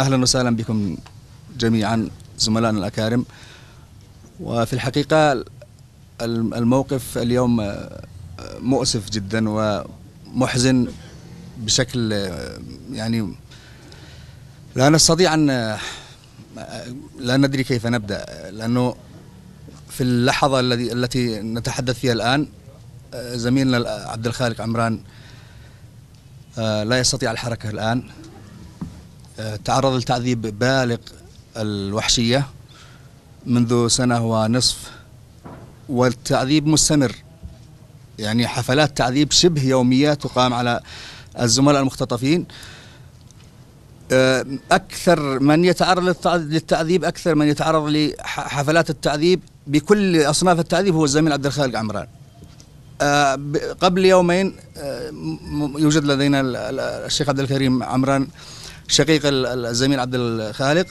أهلا وسهلا بكم جميعا زملائنا الأكارم وفي الحقيقة الموقف اليوم آه، مؤسف جدا ومحزن بشكل آه، يعني لا نستطيع أن آه، لا ندري كيف نبدأ لأنه في اللحظة الذي التي نتحدث فيها الآن زميلنا عبد الخالق عمران لا يستطيع الحركة الآن تعرض لتعذيب بالغ الوحشية منذ سنة ونصف والتعذيب مستمر يعني حفلات تعذيب شبه يومية تقام على الزملاء المختطفين آه، أكثر من يتعرض للتعذيب أكثر من يتعرض لحفلات التعذيب بكل أصناف التعذيب هو الزميل عبد الخالق عمران آه، قبل يومين آه، يوجد لدينا الشيخ عبد الكريم عمران شقيق الزميل عبد الخالق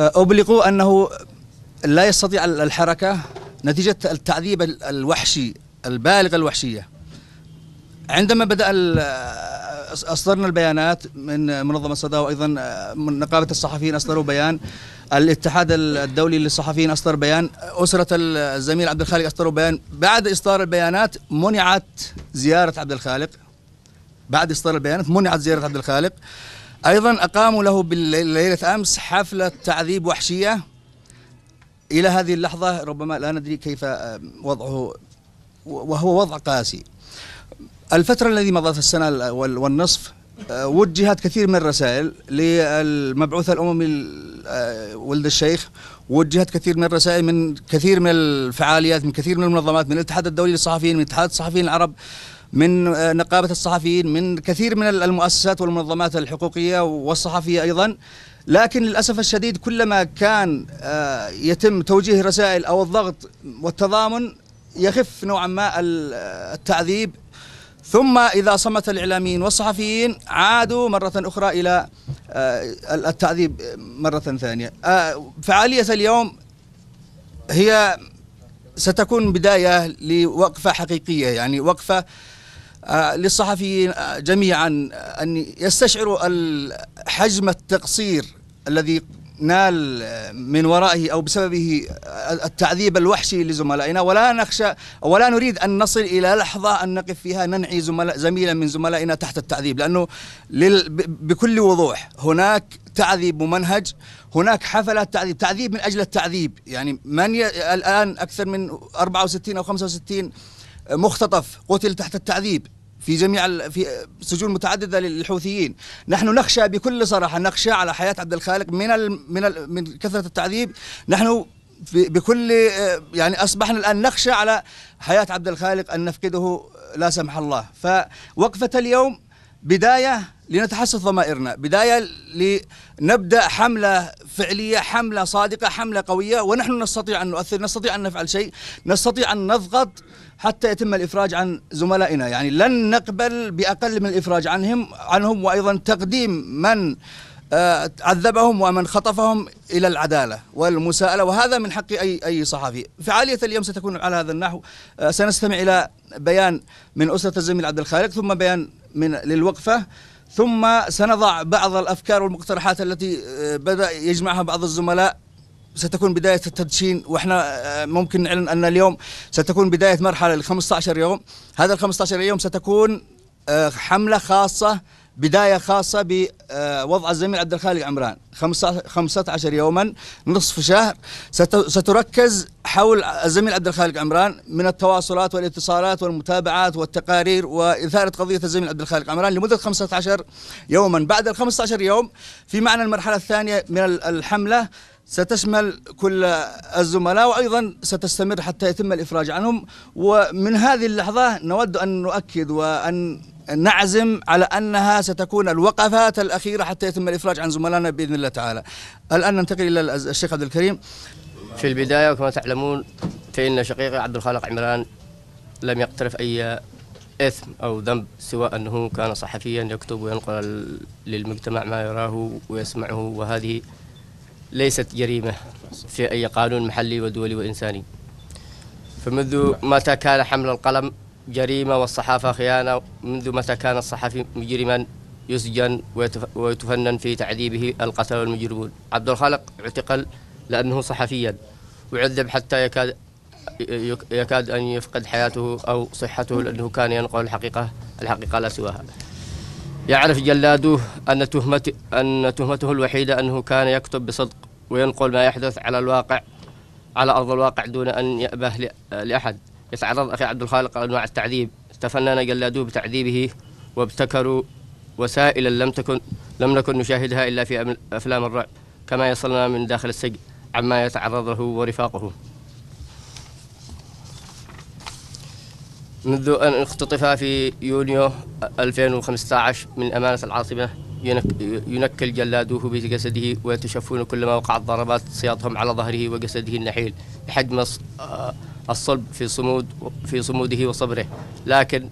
آه، أبلغوا أنه لا يستطيع الحركة نتيجة التعذيب الوحشي البالغ الوحشية عندما بدأ آه، أصدرنا البيانات من منظمة الصدى وأيضا آه، من نقابة الصحفيين أصدروا بيان الاتحاد الدولي للصحفيين أصدر بيان أسرة الزميل عبد الخالق أصدروا بيان بعد إصدار البيانات منعت زيارة عبد الخالق بعد إصدار البيانات منعت زيارة عبد الخالق أيضا أقاموا له ليله أمس حفلة تعذيب وحشية إلى هذه اللحظة ربما لا ندري كيف آه، وضعه وهو وضع قاسي الفترة الذي مضت السنة والنصف آه، وجهت كثير من الرسائل للمبعوث الأممي آه، ولد الشيخ وجهت كثير من الرسائل من كثير من الفعاليات من كثير من المنظمات من الاتحاد الدولي للصحفيين من اتحاد الصحفيين العرب من آه، نقابة الصحفيين من كثير من المؤسسات والمنظمات الحقوقية والصحفية أيضا لكن للأسف الشديد كلما كان آه، يتم توجيه رسائل أو الضغط والتضامن يخف نوعا ما آه، التعذيب ثم إذا صمت الإعلاميين والصحفيين عادوا مرة أخرى إلى التعذيب مرة ثانية فعالية اليوم هي ستكون بداية لوقفة حقيقية يعني وقفة آه، للصحفيين آه، جميعا أن يستشعروا حجم التقصير الذي نال من ورائه أو بسببه التعذيب الوحشي لزملائنا ولا نخشى ولا نريد أن نصل إلى لحظة أن نقف فيها ننعي زملاء زميلا من زملائنا تحت التعذيب لأنه بكل وضوح هناك تعذيب ممنهج هناك حفلات تعذيب تعذيب من أجل التعذيب يعني من الآن أكثر من 64 أو 65 مختطف قتل تحت التعذيب في جميع في سجون متعدده للحوثيين نحن نخشى بكل صراحه نخشى على حياه عبد الخالق من الـ من الـ من كثره التعذيب نحن بكل آه، يعني اصبحنا الان نخشى على حياه عبد الخالق ان نفقده لا سمح الله فوقفه اليوم بدايه لنتحسس ضمائرنا بدايه لنبدا حمله فعليه حمله صادقه حمله قويه ونحن نستطيع ان نؤثر نستطيع ان نفعل شيء نستطيع ان نضغط حتى يتم الإفراج عن زملائنا يعني لن نقبل بأقل من الإفراج عنهم عنهم وأيضا تقديم من آه، عذبهم ومن خطفهم الى العداله والمساءله وهذا من حق اي اي صحفي، فعاليه اليوم ستكون على هذا النحو، آه، سنستمع الى بيان من اسره الزميل عبد الخالق ثم بيان من للوقفه ثم سنضع بعض الافكار والمقترحات التي آه، بدا يجمعها بعض الزملاء ستكون بداية التدشين واحنا آه، ممكن نعلن أن اليوم ستكون بداية مرحلة ل 15 يوم هذا ال 15 يوم ستكون آه، حملة خاصة بداية خاصة بوضع آه، الزميل عبد الخالق عمران 15 يوما نصف شهر ستركز حول الزميل عبد الخالق عمران من التواصلات والاتصالات والمتابعات والتقارير وإثارة قضية الزميل عبد الخالق عمران لمدة 15 يوما بعد ال 15 يوم في معنى المرحلة الثانية من الحملة ستشمل كل الزملاء وأيضا ستستمر حتى يتم الإفراج عنهم ومن هذه اللحظة نود أن نؤكد وأن نعزم على أنها ستكون الوقفات الأخيرة حتى يتم الإفراج عن زملائنا بإذن الله تعالى الآن ننتقل إلى الشيخ عبد الكريم في البداية وكما تعلمون فإن شقيقي عبد الخالق عمران لم يقترف أي إثم أو ذنب سوى أنه كان صحفيا يكتب وينقل للمجتمع ما يراه ويسمعه وهذه ليست جريمة في أي قانون محلي ودولي وإنساني فمنذ متى كان حمل القلم جريمة والصحافة خيانة منذ متى كان الصحفي مجرما يسجن ويتفنن في تعذيبه القتل والمجرمون عبد الخالق اعتقل لأنه صحفيا وعذب حتى يكاد يكاد أن يفقد حياته أو صحته لأنه كان ينقل الحقيقة الحقيقة لا سواها يعرف جلادوه أن تهمته, أن تهمته الوحيدة أنه كان يكتب بصدق وينقل ما يحدث على الواقع على أرض الواقع دون أن يأبه لأحد يتعرض أخي عبد الخالق أنواع التعذيب تفنن جلادوه بتعذيبه وابتكروا وسائلا لم تكن لم نكن نشاهدها إلا في أفلام الرعب كما يصلنا من داخل السجن عما يتعرض له ورفاقه منذ أن اختطف في يونيو 2015 من أمانة العاصمة ينكل جلادوه بجسده ويتشفون كلما وقعت ضربات صياطهم على ظهره وجسده النحيل بحجم آه، الصلب في صمود في صموده وصبره لكن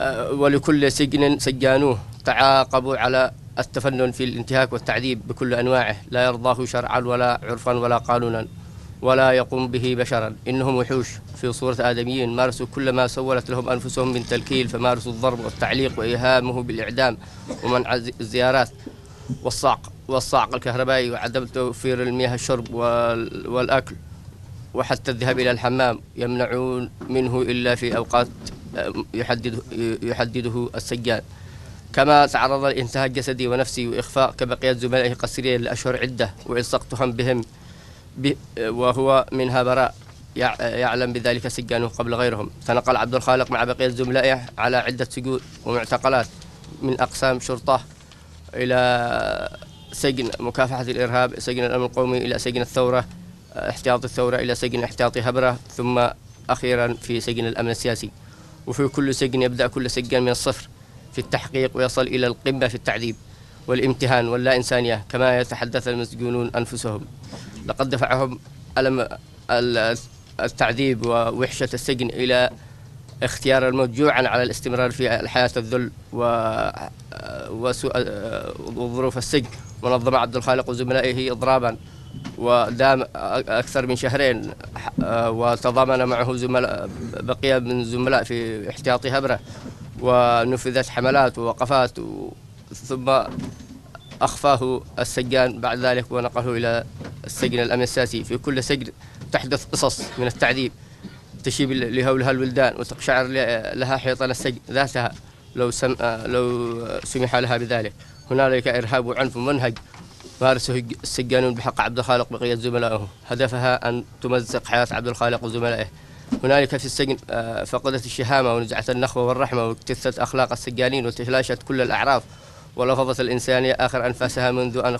آه، ولكل سجن سجانوه تعاقبوا على التفنن في الانتهاك والتعذيب بكل أنواعه لا يرضاه شرعا ولا عرفا ولا قانونا ولا يقوم به بشرا إنهم وحوش في صورة آدميين مارسوا كل ما سولت لهم أنفسهم من تلكيل فمارسوا الضرب والتعليق وإيهامه بالإعدام ومنع الزيارات والصعق والصعق الكهربائي وعدم توفير المياه الشرب والأكل وحتى الذهاب إلى الحمام يمنعون منه إلا في أوقات آه، يحدده, يحدده السجان كما تعرض لإنتهاك جسدي ونفسي وإخفاء كبقية زملائه قصيرين لأشهر عدة وإلصقتهم بهم وهو منها براء يعلم بذلك سجانه قبل غيرهم تنقل عبد الخالق مع بقية زملائه على عدة سجون ومعتقلات من أقسام شرطة إلى سجن مكافحة الإرهاب سجن الأمن القومي إلى سجن الثورة احتياط الثورة إلى سجن احتياطي هبرة ثم أخيرا في سجن الأمن السياسي وفي كل سجن يبدأ كل سجان من الصفر في التحقيق ويصل إلى القمة في التعذيب والامتهان واللا إنسانية كما يتحدث المسجونون أنفسهم لقد دفعهم ألم التعذيب ووحشة السجن إلى اختيار الموت جوعا على الاستمرار في الحياة الذل وسوء وظروف السجن ونظم عبد الخالق وزملائه إضرابا ودام أكثر من شهرين وتضامن معه زملاء بقية من الزملاء في احتياطي هبرة ونفذت حملات ووقفات ثم أخفاه السجان بعد ذلك ونقله إلى السجن الامن السياسي في كل سجن تحدث قصص من التعذيب تشيب لهولها الولدان وتقشعر لها حيطان السجن ذاتها لو سم آه، لو سمح لها بذلك هنالك إرهاب وعنف منهج مارسه السجانون بحق عبد الخالق بقية زملائه هدفها أن تمزق حياة عبد الخالق وزملائه هنالك في السجن آه، فقدت الشهامة ونزعت النخوة والرحمة واكتثت أخلاق السجانين وتلاشت كل الأعراف ولفظت الإنسانية آخر أنفاسها منذ أن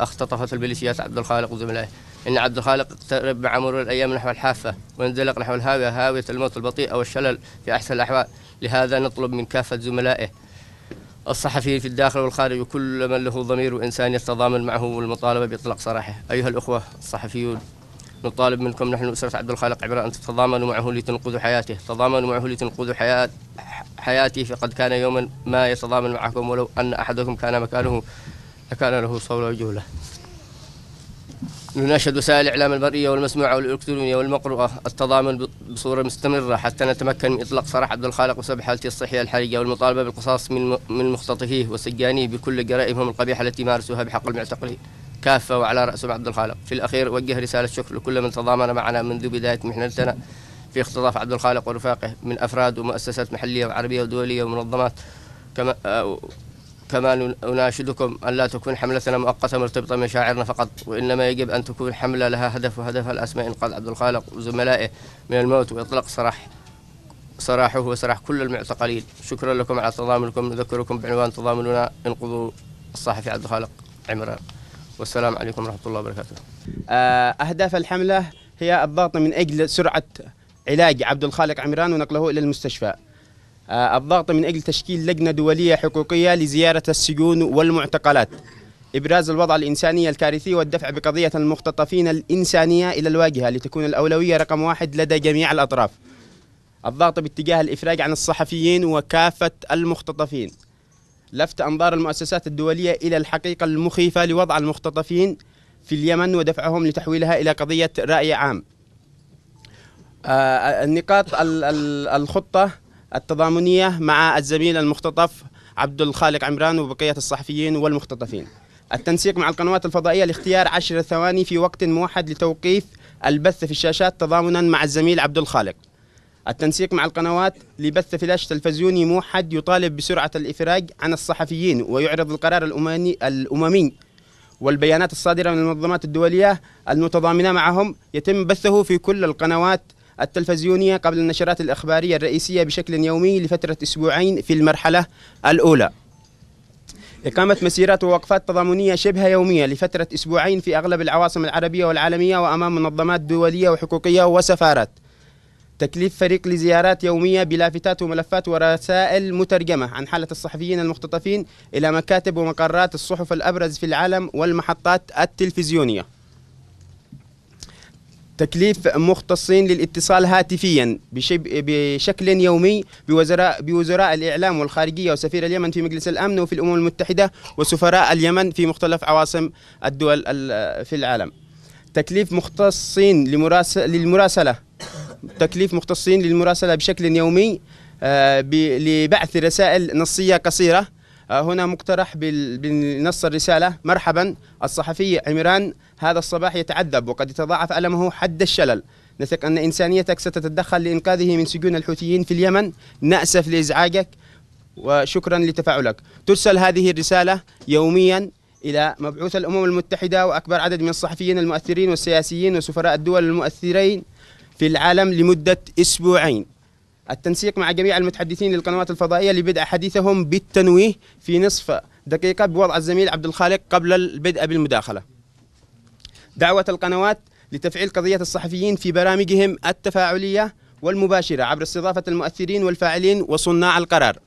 اختطفت البليشيات عبد الخالق وزملائه إن عبد الخالق اقترب مع مرور الأيام نحو الحافة وانزلق نحو الهاوية هاوية الموت البطيء أو الشلل في أحسن الأحوال لهذا نطلب من كافة زملائه الصحفيين في الداخل والخارج وكل من له ضمير وإنسان يتضامن معه والمطالبة بإطلاق سراحه أيها الأخوة الصحفيون نطالب منكم نحن أسرة عبد الخالق عبر أن تتضامنوا معه لتنقذوا حياته تضامنوا معه لتنقذوا حياة حياتي فقد كان يوما ما يتضامن معكم ولو أن أحدكم كان مكانه لكان له صول وجولة نناشد وسائل الإعلام البرية والمسموعة والإلكترونية والمقروءة التضامن بصورة مستمرة حتى نتمكن من إطلاق سراح عبد الخالق وسبب حالته الصحية الحرجة والمطالبة بالقصاص من من مختطفيه وسجانيه بكل جرائمهم القبيحة التي مارسوها بحق المعتقلين كافة وعلى رأسهم عبد الخالق في الأخير وجه رسالة شكر لكل من تضامن معنا منذ بداية محنتنا في اختطاف عبد الخالق ورفاقه من أفراد ومؤسسات محلية وعربية ودولية ومنظمات كما آه، كما نناشدكم أن لا تكون حملتنا مؤقتة مرتبطة بمشاعرنا فقط وإنما يجب أن تكون حملة لها هدف وهدفها الأسمى إنقاذ عبد الخالق وزملائه من الموت وإطلاق سراح سراحه وسراح كل المعتقلين شكرا لكم على تضامنكم نذكركم بعنوان تضامننا انقذوا الصحفي عبد الخالق عمران والسلام عليكم ورحمة الله وبركاته آه، أهداف الحملة هي الضغط من أجل سرعة علاج عبد الخالق عمران ونقله إلى المستشفى آه، الضغط من أجل تشكيل لجنة دولية حقوقية لزيارة السجون والمعتقلات إبراز الوضع الإنساني الكارثي والدفع بقضية المختطفين الإنسانية إلى الواجهة لتكون الأولوية رقم واحد لدى جميع الأطراف الضغط باتجاه الإفراج عن الصحفيين وكافة المختطفين لفت أنظار المؤسسات الدولية إلى الحقيقة المخيفة لوضع المختطفين في اليمن ودفعهم لتحويلها إلى قضية رأي عام آه، النقاط الخطة التضامنية مع الزميل المختطف عبد الخالق عمران وبقية الصحفيين والمختطفين التنسيق مع القنوات الفضائية لاختيار عشر ثواني في وقت موحد لتوقيف البث في الشاشات تضامنا مع الزميل عبد الخالق التنسيق مع القنوات لبث فلاش تلفزيوني موحد يطالب بسرعة الإفراج عن الصحفيين ويعرض القرار الأماني الأممي والبيانات الصادرة من المنظمات الدولية المتضامنة معهم يتم بثه في كل القنوات التلفزيونية قبل النشرات الإخبارية الرئيسية بشكل يومي لفترة أسبوعين في المرحلة الأولى إقامة مسيرات ووقفات تضامنية شبه يومية لفترة أسبوعين في أغلب العواصم العربية والعالمية وأمام منظمات دولية وحقوقية وسفارات تكليف فريق لزيارات يومية بلافتات وملفات ورسائل مترجمة عن حالة الصحفيين المختطفين إلى مكاتب ومقرات الصحف الأبرز في العالم والمحطات التلفزيونية تكليف مختصين للاتصال هاتفيا بشكل يومي بوزراء بوزراء الاعلام والخارجيه وسفير اليمن في مجلس الامن وفي الامم المتحده وسفراء اليمن في مختلف عواصم الدول في العالم. تكليف مختصين للمراسله تكليف مختصين للمراسله بشكل يومي آه، لبعث رسائل نصيه قصيره آه، هنا مقترح بنص الرسالة مرحبا الصحفي عمران هذا الصباح يتعذب وقد يتضاعف ألمه حد الشلل نثق أن إنسانيتك ستتدخل لإنقاذه من سجون الحوثيين في اليمن نأسف لإزعاجك وشكرا لتفاعلك ترسل هذه الرسالة يوميا إلى مبعوث الأمم المتحدة وأكبر عدد من الصحفيين المؤثرين والسياسيين وسفراء الدول المؤثرين في العالم لمدة أسبوعين التنسيق مع جميع المتحدثين للقنوات الفضائية لبدء حديثهم بالتنويه في نصف دقيقة بوضع الزميل عبد الخالق قبل البدء بالمداخلة دعوة القنوات لتفعيل قضية الصحفيين في برامجهم التفاعلية والمباشرة عبر استضافة المؤثرين والفاعلين وصناع القرار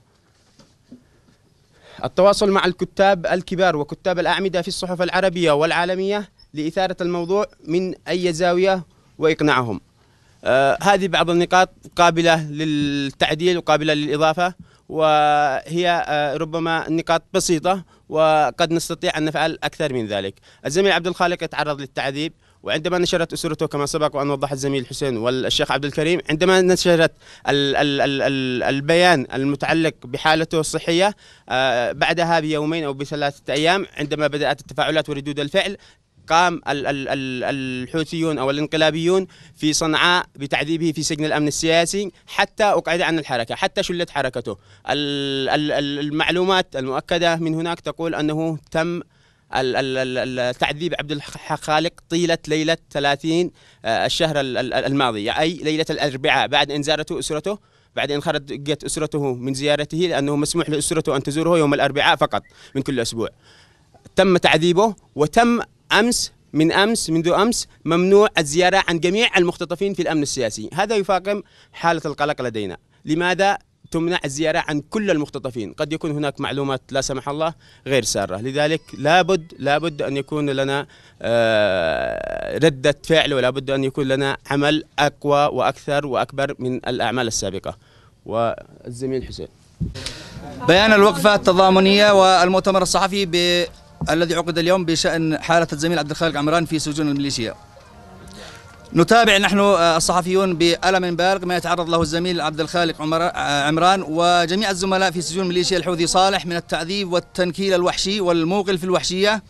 التواصل مع الكتاب الكبار وكتاب الأعمدة في الصحف العربية والعالمية لإثارة الموضوع من أي زاوية وإقناعهم آه، هذه بعض النقاط قابلة للتعديل وقابلة للإضافة وهي آه، ربما نقاط بسيطة وقد نستطيع أن نفعل أكثر من ذلك الزميل عبد الخالق يتعرض للتعذيب وعندما نشرت اسرته كما سبق وان وضح الزميل حسين والشيخ عبد الكريم عندما نشرت الـ الـ الـ البيان المتعلق بحالته الصحيه آه، بعدها بيومين او بثلاثه ايام عندما بدات التفاعلات وردود الفعل قام الحوثيون أو الانقلابيون في صنعاء بتعذيبه في سجن الأمن السياسي حتى أقعد عن الحركة حتى شلت حركته المعلومات المؤكدة من هناك تقول أنه تم تعذيب عبد الحق خالق طيلة ليلة 30 آه، الشهر الماضي أي ليلة الأربعاء بعد إن زارته أسرته بعد إن خرجت أسرته من زيارته لأنه مسموح لأسرته أن تزوره يوم الأربعاء فقط من كل أسبوع تم تعذيبه وتم أمس من أمس منذ أمس ممنوع الزيارة عن جميع المختطفين في الأمن السياسي هذا يفاقم حالة القلق لدينا لماذا تمنع الزيارة عن كل المختطفين قد يكون هناك معلومات لا سمح الله غير سارة لذلك لابد لابد أن يكون لنا آه، ردة فعل ولا بد أن يكون لنا عمل أقوى وأكثر وأكبر من الأعمال السابقة والزميل حسين بيان الوقفة التضامنية والمؤتمر الصحفي ب الذي عقد اليوم بشأن حالة الزميل عبد الخالق عمران في سجون الميليشيا نتابع نحن آه، الصحفيون بألم بالغ ما يتعرض له الزميل عبد الخالق آه، عمران وجميع الزملاء في سجون ميليشيا الحوثي صالح من التعذيب والتنكيل الوحشي والموقل في الوحشية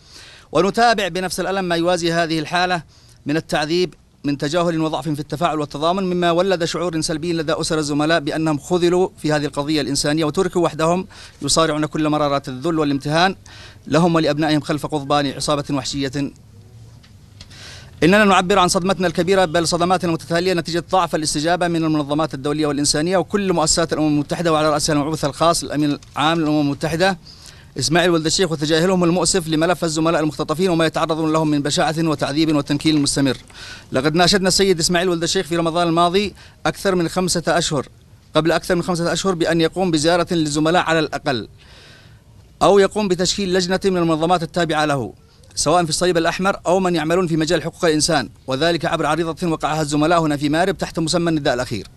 ونتابع بنفس الألم ما يوازي هذه الحالة من التعذيب من تجاهل وضعف في التفاعل والتضامن مما ولد شعور سلبي لدى أسر الزملاء بأنهم خذلوا في هذه القضية الإنسانية وتركوا وحدهم يصارعون كل مرارات الذل والامتهان لهم ولأبنائهم خلف قضبان عصابة وحشية إننا نعبر عن صدمتنا الكبيرة بل صدماتنا المتتالية نتيجة ضعف الاستجابة من المنظمات الدولية والإنسانية وكل مؤسسات الأمم المتحدة وعلى رأسها المبعوث الخاص الأمين العام للأمم المتحدة إسماعيل ولد الشيخ وتجاهلهم المؤسف لملف الزملاء المختطفين وما يتعرضون لهم من بشاعة وتعذيب وتنكيل مستمر لقد ناشدنا السيد إسماعيل ولد الشيخ في رمضان الماضي أكثر من خمسة أشهر قبل أكثر من خمسة أشهر بأن يقوم بزيارة للزملاء على الأقل أو يقوم بتشكيل لجنة من المنظمات التابعة له سواء في الصليب الأحمر أو من يعملون في مجال حقوق الإنسان وذلك عبر عريضة وقعها الزملاء هنا في مارب تحت مسمى النداء الأخير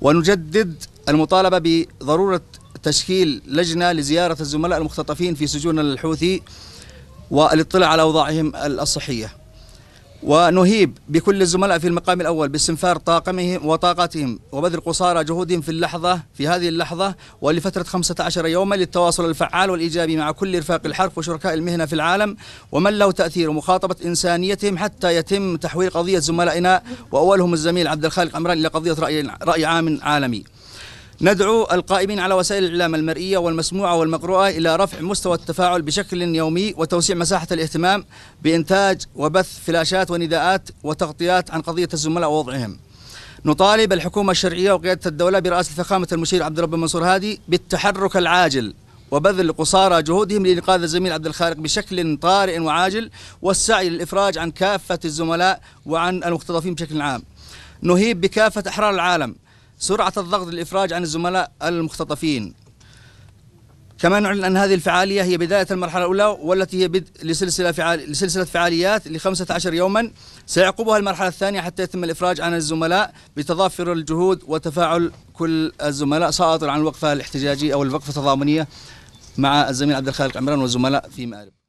ونجدد المطالبة بضرورة تشكيل لجنة لزيارة الزملاء المختطفين في سجون الحوثي والاطلاع على أوضاعهم الصحية ونهيب بكل الزملاء في المقام الأول باستنفار طاقمهم وطاقتهم وبذل قصارى جهودهم في اللحظة في هذه اللحظة ولفترة 15 يوما للتواصل الفعال والإيجابي مع كل رفاق الحرف وشركاء المهنة في العالم ومن له تأثير ومخاطبة إنسانيتهم حتى يتم تحويل قضية زملائنا وأولهم الزميل عبد الخالق عمران إلى قضية رأي, رأي عام عالمي ندعو القائمين على وسائل الإعلام المرئية والمسموعة والمقروءة إلى رفع مستوى التفاعل بشكل يومي وتوسيع مساحة الاهتمام بإنتاج وبث فلاشات ونداءات وتغطيات عن قضية الزملاء ووضعهم نطالب الحكومة الشرعية وقيادة الدولة برئاسة فخامة المشير عبد الرب منصور هادي بالتحرك العاجل وبذل قصارى جهودهم لإنقاذ الزميل عبد الخالق بشكل طارئ وعاجل والسعي للإفراج عن كافة الزملاء وعن المختطفين بشكل عام نهيب بكافة أحرار العالم سرعة الضغط للإفراج عن الزملاء المختطفين كما نعلن أن هذه الفعالية هي بداية المرحلة الأولى والتي هي بدء لسلسلة, فعال... لسلسلة فعاليات لخمسة 15 يوما سيعقبها المرحلة الثانية حتى يتم الإفراج عن الزملاء بتضافر الجهود وتفاعل كل الزملاء سائطا عن الوقفة الاحتجاجية أو الوقفة التضامنية مع الزميل عبد الخالق عمران والزملاء في مأرب